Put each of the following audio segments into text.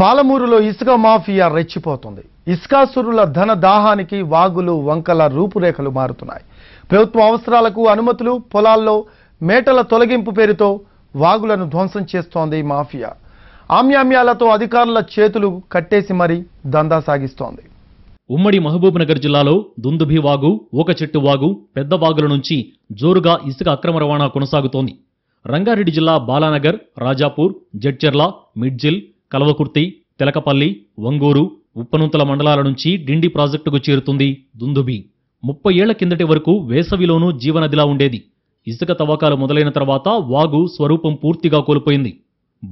పాలమూరులో ఇసుక మాఫియా రెచ్చిపోతుంది ఇసుకాసురుల ధన దాహానికి వాగులు వంకల రూపురేఖలు మారుతున్నాయి ప్రభుత్వ అవసరాలకు అనుమతులు పొలాల్లో మేటల తొలగింపు పేరుతో వాగులను ధ్వంసం చేస్తోంది మాఫియా ఆమ్యామ్యాలతో అధికారుల చేతులు కట్టేసి మరీ దందా సాగిస్తోంది ఉమ్మడి మహబూబ్నగర్ జిల్లాలో దుందుభి వాగు ఒక చెట్టు వాగు పెద్ద వాగుల నుంచి జోరుగా ఇసుక అక్రమ రవాణా కొనసాగుతోంది రంగారెడ్డి జిల్లా బాలానగర్ రాజాపూర్ జడ్చెర్ల మిడ్జిల్ కలవకుర్తి తిలకపల్లి వంగూరు ఉప్పనుంతల మండలాల నుంచి డిండి ప్రాజెక్టుకు చేరుతుంది దుందుబి ముప్పై ఏళ్ల కిందటి వరకు వేసవిలోనూ జీవనదిలా ఉండేది ఇసుక తవ్వకాలు మొదలైన తర్వాత వాగు స్వరూపం పూర్తిగా కోల్పోయింది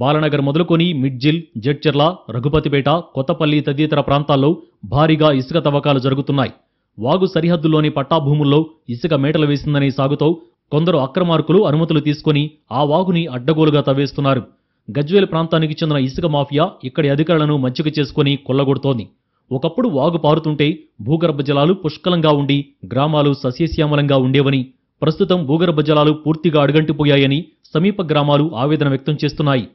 బాలనగర్ మొదలుకొని మిడ్జిల్ జడ్చెర్ల రఘుపతిపేట కొత్తపల్లి తదితర ప్రాంతాల్లో భారీగా ఇసుక తవ్వకాలు జరుగుతున్నాయి వాగు సరిహద్దులోని పట్టాభూముల్లో ఇసుక మేటలు వేసిందనే సాగుతో కొందరు అక్రమార్కులు అనుమతులు తీసుకుని ఆ వాగుని అడ్డగోలుగా తవ్వేస్తున్నారు గజ్వేల్ ప్రాంతానికి చెందిన ఇసుక మాఫియా ఇక్కడి అధికారులను మచ్చిక చేసుకుని కొల్లగొడుతోంది ఒకప్పుడు వాగు పారుతుంటే భూగర్భ జలాలు పుష్కలంగా ఉండి గ్రామాలు సస్యశ్యామలంగా ఉండేవని ప్రస్తుతం భూగర్భ జలాలు పూర్తిగా అడుగంటిపోయాయని సమీప గ్రామాలు ఆవేదన వ్యక్తం చేస్తున్నాయి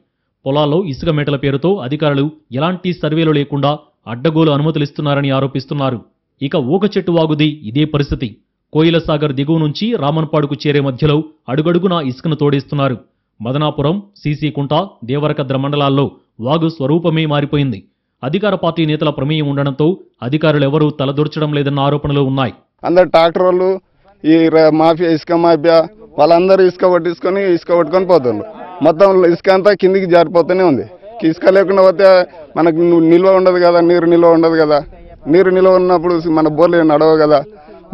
పొలాల్లో ఇసుక మేటల పేరుతో అధికారులు ఎలాంటి సర్వేలు లేకుండా అడ్డగోలు అనుమతులిస్తున్నారని ఆరోపిస్తున్నారు ఇక ఊక చెట్టు వాగుది ఇదే పరిస్థితి కోయిలసాగర్ దిగువ నుంచి రామన్పాడుకు చేరే మధ్యలో అడుగడుగునా ఇసుకను తోడేస్తున్నారు మదనాపురం సీసీకుంట దేవరకద్ర మండలాల్లో వాగు స్వరూపమే మారిపోయింది అధికార పార్టీ నేతల ప్రమేయం ఉండడంతో అధికారులు ఎవరూ తలదూర్చడం లేదన్న ఆరోపణలు ఉన్నాయి అందరు ట్రాక్టర్ వాళ్ళు ఈ మాఫియా ఇసుక మాఫియా వాళ్ళందరూ ఇసుక పట్టించుకొని ఇసుక పట్టుకొని పోతున్నారు మొత్తం ఇసుక అంతా కిందికి జారిపోతూనే ఉంది ఇసుక లేకుండా పోతే మనకు నిల్వ ఉండదు కదా నీరు నిల్వ ఉండదు కదా నీరు నిల్వ ఉన్నప్పుడు మన బోర్లు నడవ కదా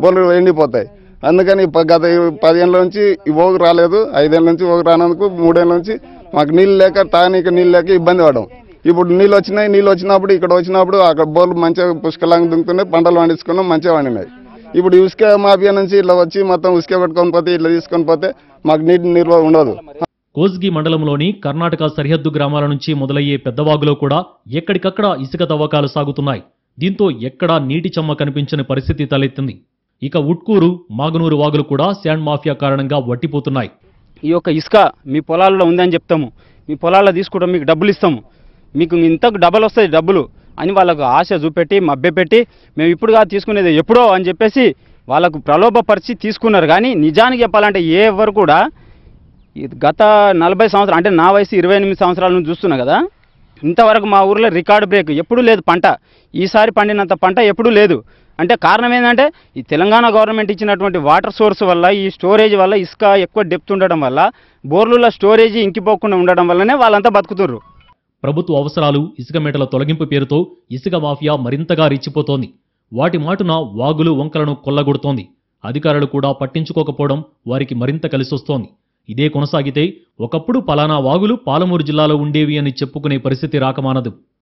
బోర్లు ఎండిపోతాయి అందుకని గత పదేళ్ళ నుంచి ఓగు రాలేదు ఐదేళ్ళ నుంచి ఓగు రానందుకు మూడేళ్ళ నుంచి మాకు నీళ్ళు లేక తాగనీకి నీళ్ళు లేక ఇబ్బంది పడడం ఇప్పుడు నీళ్ళు వచ్చినాయి నీళ్ళు వచ్చినప్పుడు ఇక్కడ వచ్చినప్పుడు అక్కడ బోర్లు మంచిగా పుష్కలంగా దుంకుతున్నాయి పంటలు పండించుకున్నాం మంచిగా పండినాయి ఇప్పుడు ఇసుక మాఫియా నుంచి ఇట్లా వచ్చి మొత్తం ఇసుక పెట్టుకొని పోతే ఇట్లా తీసుకొని పోతే మాకు నీటి నిల్వ ఉండదు కోజ్గి మండలంలోని కర్ణాటక సరిహద్దు గ్రామాల నుంచి మొదలయ్యే పెద్దవాగులో కూడా ఎక్కడికక్కడ ఇసుక తవ్వకాలు సాగుతున్నాయి దీంతో ఎక్కడా నీటి చెమ్మ కనిపించని పరిస్థితి తలెత్తింది ఇక ఉట్కూరు మాగనూరు వాగులు కూడా శాండ్ మాఫియా కారణంగా వట్టిపోతున్నాయి ఈ యొక్క ఇసుక మీ పొలాల్లో ఉందని చెప్తాము మీ పొలాల్లో తీసుకుంటాం మీకు డబ్బులు ఇస్తాము మీకు ఇంతకు డబ్బులు వస్తాయి డబ్బులు అని వాళ్ళకు ఆశ చూపెట్టి మభ్యపెట్టి మేము ఇప్పుడు కాదు తీసుకునేది ఎప్పుడో అని చెప్పేసి వాళ్ళకు ప్రలోభపరిచి తీసుకున్నారు కానీ నిజానికి చెప్పాలంటే ఎవరు కూడా గత నలభై సంవత్సరాలు అంటే నా వయసు ఇరవై ఎనిమిది సంవత్సరాల నుంచి చూస్తున్నా కదా ఇంతవరకు మా ఊర్లో రికార్డ్ బ్రేక్ ఎప్పుడూ లేదు పంట ఈసారి పండినంత పంట ఎప్పుడూ లేదు అంటే కారణం ఏంటంటే ఈ తెలంగాణ గవర్నమెంట్ ఇచ్చినటువంటి వాటర్ సోర్స్ వల్ల ఈ స్టోరేజ్ వల్ల ఇసుక ఎక్కువ డెప్త్ ఉండడం వల్ల బోర్లలో స్టోరేజ్ ఇంకిపోకుండా ఉండడం వల్లనే వాళ్ళంతా బతుకుతుర్రు ప్రభుత్వ అవసరాలు ఇసుక మేటల తొలగింపు పేరుతో ఇసుక మాఫియా మరింతగా రిచ్చిపోతోంది వాటి మాటున వాగులు వంకలను కొల్లగొడుతోంది అధికారులు కూడా పట్టించుకోకపోవడం వారికి మరింత కలిసొస్తోంది ఇదే కొనసాగితే ఒకప్పుడు పలానా వాగులు పాలమూరు జిల్లాలో ఉండేవి అని చెప్పుకునే పరిస్థితి రాకమానదు